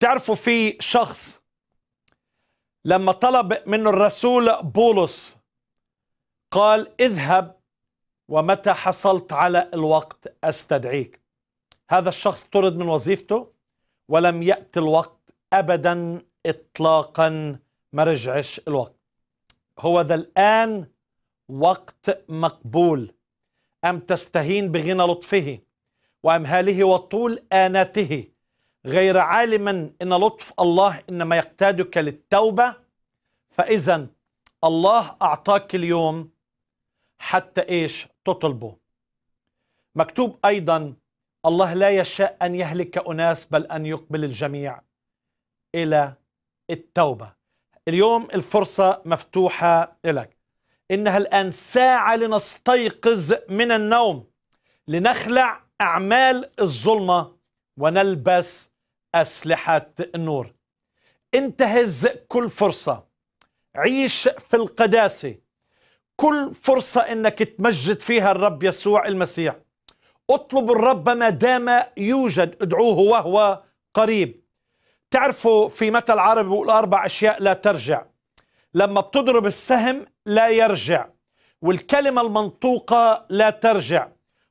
تعرفوا في شخص لما طلب منه الرسول بولس قال اذهب ومتى حصلت على الوقت استدعيك هذا الشخص طرد من وظيفته ولم يأتي الوقت أبدا إطلاقا ما رجعش الوقت هو ذا الآن وقت مقبول أم تستهين بغنى لطفه وأمهاله وطول اناته غير عالما ان لطف الله انما يقتادك للتوبه فاذا الله اعطاك اليوم حتى ايش تطلبه مكتوب ايضا الله لا يشاء ان يهلك اناس بل ان يقبل الجميع الى التوبه اليوم الفرصه مفتوحه لك انها الان ساعه لنستيقظ من النوم لنخلع اعمال الظلمه ونلبس أسلحة النور انتهز كل فرصة عيش في القداسة كل فرصة أنك تمجد فيها الرب يسوع المسيح اطلب الرب ما دام يوجد ادعوه وهو قريب تعرفوا في مثل عربي بيقول أربع أشياء لا ترجع لما بتضرب السهم لا يرجع والكلمة المنطوقة لا ترجع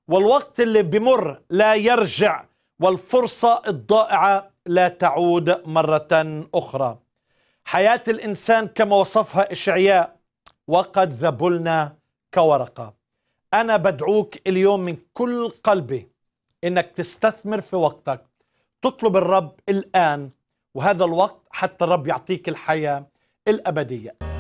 والوقت اللي بمر لا يرجع والفرصة الضائعة لا تعود مرة أخرى حياة الإنسان كما وصفها إشعياء وقد ذبلنا كورقة أنا بدعوك اليوم من كل قلبي إنك تستثمر في وقتك تطلب الرب الآن وهذا الوقت حتى الرب يعطيك الحياة الأبدية